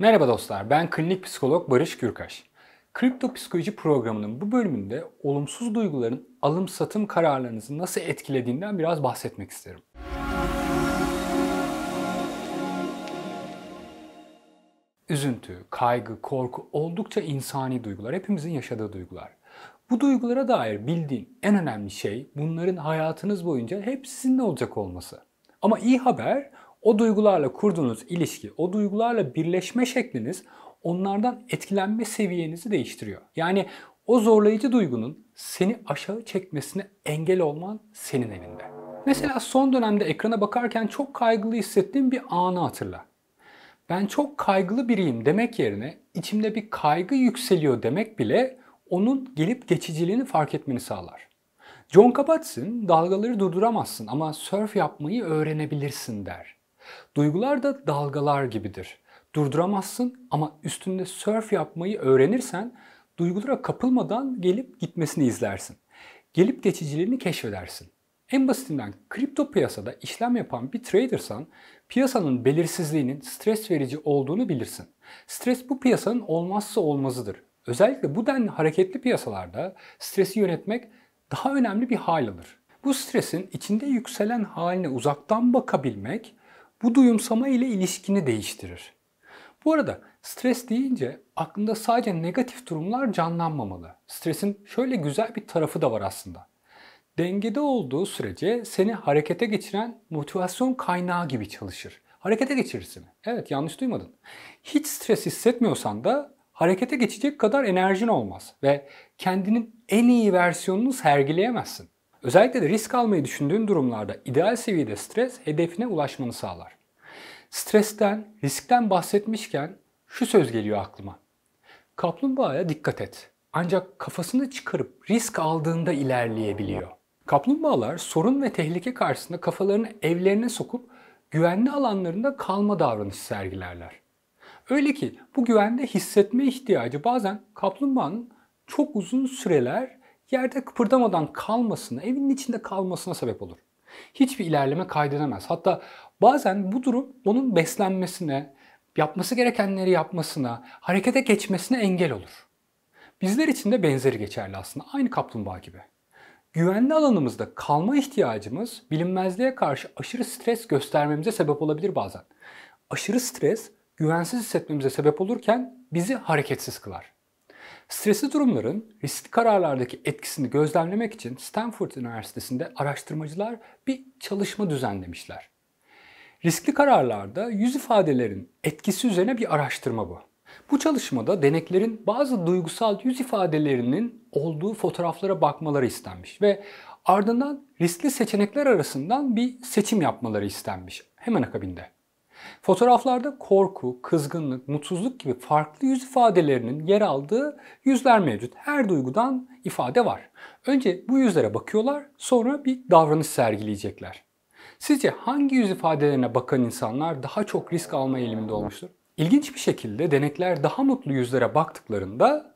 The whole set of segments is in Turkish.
Merhaba dostlar, ben klinik psikolog Barış Gürkaş. Kripto Psikoloji programının bu bölümünde olumsuz duyguların alım-satım kararlarınızı nasıl etkilediğinden biraz bahsetmek isterim. Üzüntü, kaygı, korku oldukça insani duygular. Hepimizin yaşadığı duygular. Bu duygulara dair bildiğin en önemli şey bunların hayatınız boyunca hep sizinle olacak olması. Ama iyi haber o duygularla kurduğunuz ilişki, o duygularla birleşme şekliniz onlardan etkilenme seviyenizi değiştiriyor. Yani o zorlayıcı duygunun seni aşağı çekmesine engel olman senin elinde. Mesela son dönemde ekrana bakarken çok kaygılı hissettiğim bir anı hatırla. Ben çok kaygılı biriyim demek yerine içimde bir kaygı yükseliyor demek bile onun gelip geçiciliğini fark etmeni sağlar. John Kabat-Zinn dalgaları durduramazsın ama sörf yapmayı öğrenebilirsin der. Duygular da dalgalar gibidir. Durduramazsın ama üstünde surf yapmayı öğrenirsen duygulara kapılmadan gelip gitmesini izlersin. Gelip geçiciliğini keşfedersin. En basitinden kripto piyasada işlem yapan bir tradersan piyasanın belirsizliğinin stres verici olduğunu bilirsin. Stres bu piyasanın olmazsa olmazıdır. Özellikle bu denli hareketli piyasalarda stresi yönetmek daha önemli bir hal alır. Bu stresin içinde yükselen haline uzaktan bakabilmek bu duyumsama ile ilişkini değiştirir. Bu arada stres deyince aklında sadece negatif durumlar canlanmamalı. Stresin şöyle güzel bir tarafı da var aslında. Dengede olduğu sürece seni harekete geçiren motivasyon kaynağı gibi çalışır. Harekete geçirir seni. Evet yanlış duymadın. Hiç stres hissetmiyorsan da harekete geçecek kadar enerjin olmaz ve kendinin en iyi versiyonunu sergileyemezsin. Özellikle de risk almayı düşündüğün durumlarda ideal seviyede stres hedefine ulaşmanı sağlar. Stresten, riskten bahsetmişken şu söz geliyor aklıma. Kaplumbağaya dikkat et. Ancak kafasını çıkarıp risk aldığında ilerleyebiliyor. Kaplumbağalar sorun ve tehlike karşısında kafalarını evlerine sokup güvenli alanlarında kalma davranışı sergilerler. Öyle ki bu güvende hissetme ihtiyacı bazen kaplumbağanın çok uzun süreler yerde kıpırdamadan kalmasına, evinin içinde kalmasına sebep olur. Hiçbir ilerleme kaydedemez. Hatta bazen bu durum onun beslenmesine, yapması gerekenleri yapmasına, harekete geçmesine engel olur. Bizler için de benzeri geçerli aslında. Aynı kaplumbağa gibi. Güvenli alanımızda kalma ihtiyacımız bilinmezliğe karşı aşırı stres göstermemize sebep olabilir bazen. Aşırı stres güvensiz hissetmemize sebep olurken bizi hareketsiz kılar. Stresli durumların riskli kararlardaki etkisini gözlemlemek için Stanford Üniversitesi'nde araştırmacılar bir çalışma düzenlemişler. Riskli kararlarda yüz ifadelerin etkisi üzerine bir araştırma bu. Bu çalışmada deneklerin bazı duygusal yüz ifadelerinin olduğu fotoğraflara bakmaları istenmiş ve ardından riskli seçenekler arasından bir seçim yapmaları istenmiş hemen akabinde. Fotoğraflarda korku, kızgınlık, mutsuzluk gibi farklı yüz ifadelerinin yer aldığı yüzler mevcut. Her duygudan ifade var. Önce bu yüzlere bakıyorlar, sonra bir davranış sergileyecekler. Sizce hangi yüz ifadelerine bakan insanlar daha çok risk alma eğiliminde olmuştur? İlginç bir şekilde denekler daha mutlu yüzlere baktıklarında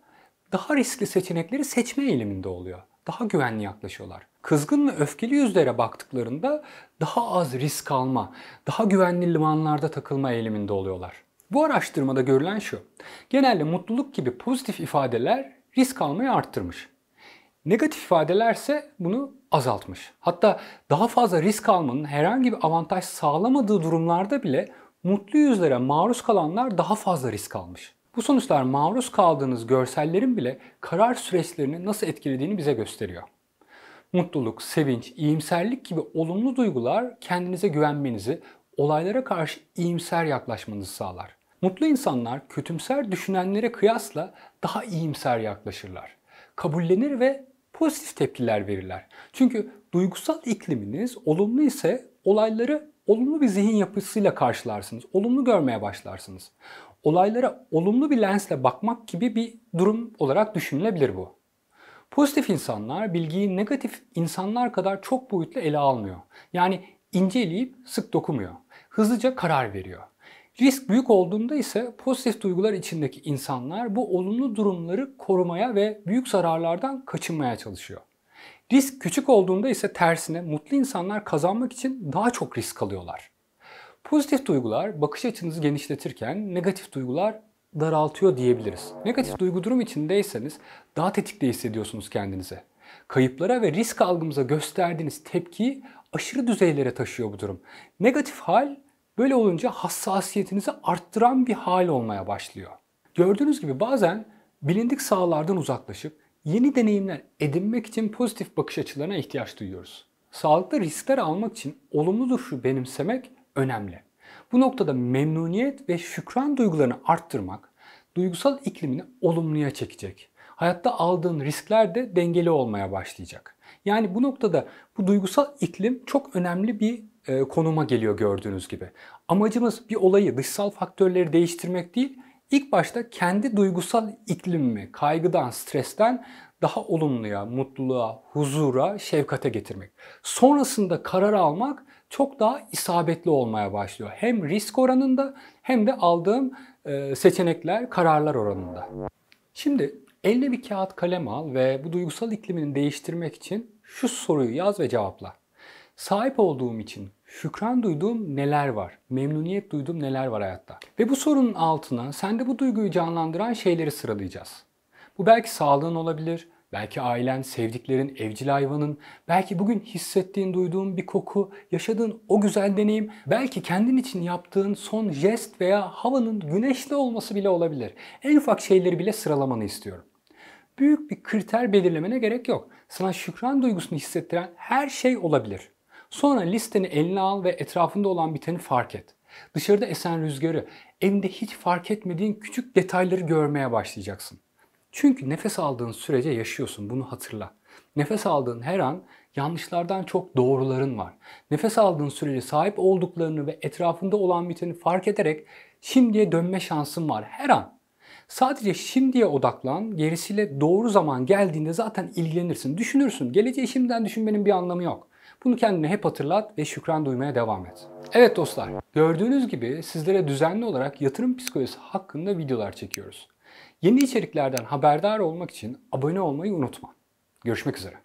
daha riskli seçenekleri seçme eğiliminde oluyor. Daha güvenli yaklaşıyorlar kızgın ve öfkeli yüzlere baktıklarında daha az risk alma, daha güvenli limanlarda takılma eğiliminde oluyorlar. Bu araştırmada görülen şu. Genelde mutluluk gibi pozitif ifadeler risk almayı arttırmış. Negatif ifadelerse bunu azaltmış. Hatta daha fazla risk almanın herhangi bir avantaj sağlamadığı durumlarda bile mutlu yüzlere maruz kalanlar daha fazla risk almış. Bu sonuçlar maruz kaldığınız görsellerin bile karar süreçlerini nasıl etkilediğini bize gösteriyor mutluluk, sevinç, iyimserlik gibi olumlu duygular kendinize güvenmenizi, olaylara karşı iyimser yaklaşmanızı sağlar. Mutlu insanlar kötümser düşünenlere kıyasla daha iyimser yaklaşırlar. Kabullenir ve pozitif tepkiler verirler. Çünkü duygusal ikliminiz olumlu ise olayları olumlu bir zihin yapısıyla karşılarsınız. Olumlu görmeye başlarsınız. Olaylara olumlu bir lensle bakmak gibi bir durum olarak düşünülebilir bu. Pozitif insanlar bilgiyi negatif insanlar kadar çok boyutlu ele almıyor. Yani inceleyip sık dokumuyor. Hızlıca karar veriyor. Risk büyük olduğunda ise pozitif duygular içindeki insanlar bu olumlu durumları korumaya ve büyük zararlardan kaçınmaya çalışıyor. Risk küçük olduğunda ise tersine mutlu insanlar kazanmak için daha çok risk alıyorlar. Pozitif duygular bakış açınızı genişletirken negatif duygular daraltıyor diyebiliriz. Negatif duygu durum içindeyseniz daha tetikte hissediyorsunuz kendinize. Kayıplara ve risk algımıza gösterdiğiniz tepkiyi aşırı düzeylere taşıyor bu durum. Negatif hal böyle olunca hassasiyetinizi arttıran bir hal olmaya başlıyor. Gördüğünüz gibi bazen bilindik sahalardan uzaklaşıp yeni deneyimler edinmek için pozitif bakış açılarına ihtiyaç duyuyoruz. Sağlıkta riskler almak için olumlu duruşu benimsemek önemli. Bu noktada memnuniyet ve şükran duygularını arttırmak duygusal iklimini olumluya çekecek. Hayatta aldığın riskler de dengeli olmaya başlayacak. Yani bu noktada bu duygusal iklim çok önemli bir e, konuma geliyor gördüğünüz gibi. Amacımız bir olayı dışsal faktörleri değiştirmek değil, ilk başta kendi duygusal iklimimi kaygıdan, stresten daha olumluya, mutluluğa, huzura, şefkate getirmek. Sonrasında karar almak çok daha isabetli olmaya başlıyor. Hem risk oranında hem de aldığım e, seçenekler, kararlar oranında. Şimdi eline bir kağıt kalem al ve bu duygusal iklimini değiştirmek için şu soruyu yaz ve cevapla. Sahip olduğum için şükran duyduğum neler var? Memnuniyet duyduğum neler var hayatta? Ve bu sorunun altına sende bu duyguyu canlandıran şeyleri sıralayacağız. Bu belki sağlığın olabilir, belki ailen, sevdiklerin, evcil hayvanın, belki bugün hissettiğin, duyduğun bir koku, yaşadığın o güzel deneyim, belki kendin için yaptığın son jest veya havanın güneşli olması bile olabilir. En ufak şeyleri bile sıralamanı istiyorum. Büyük bir kriter belirlemene gerek yok. Sana şükran duygusunu hissettiren her şey olabilir. Sonra listeni eline al ve etrafında olan biteni fark et. Dışarıda esen rüzgarı, evinde hiç fark etmediğin küçük detayları görmeye başlayacaksın. Çünkü nefes aldığın sürece yaşıyorsun. Bunu hatırla. Nefes aldığın her an yanlışlardan çok doğruların var. Nefes aldığın sürece sahip olduklarını ve etrafında olan biteni fark ederek şimdiye dönme şansın var her an. Sadece şimdiye odaklan, gerisiyle doğru zaman geldiğinde zaten ilgilenirsin, düşünürsün. Geleceği şimdiden düşünmenin bir anlamı yok. Bunu kendine hep hatırlat ve şükran duymaya devam et. Evet dostlar, gördüğünüz gibi sizlere düzenli olarak yatırım psikolojisi hakkında videolar çekiyoruz. Yeni içeriklerden haberdar olmak için abone olmayı unutma. Görüşmek üzere.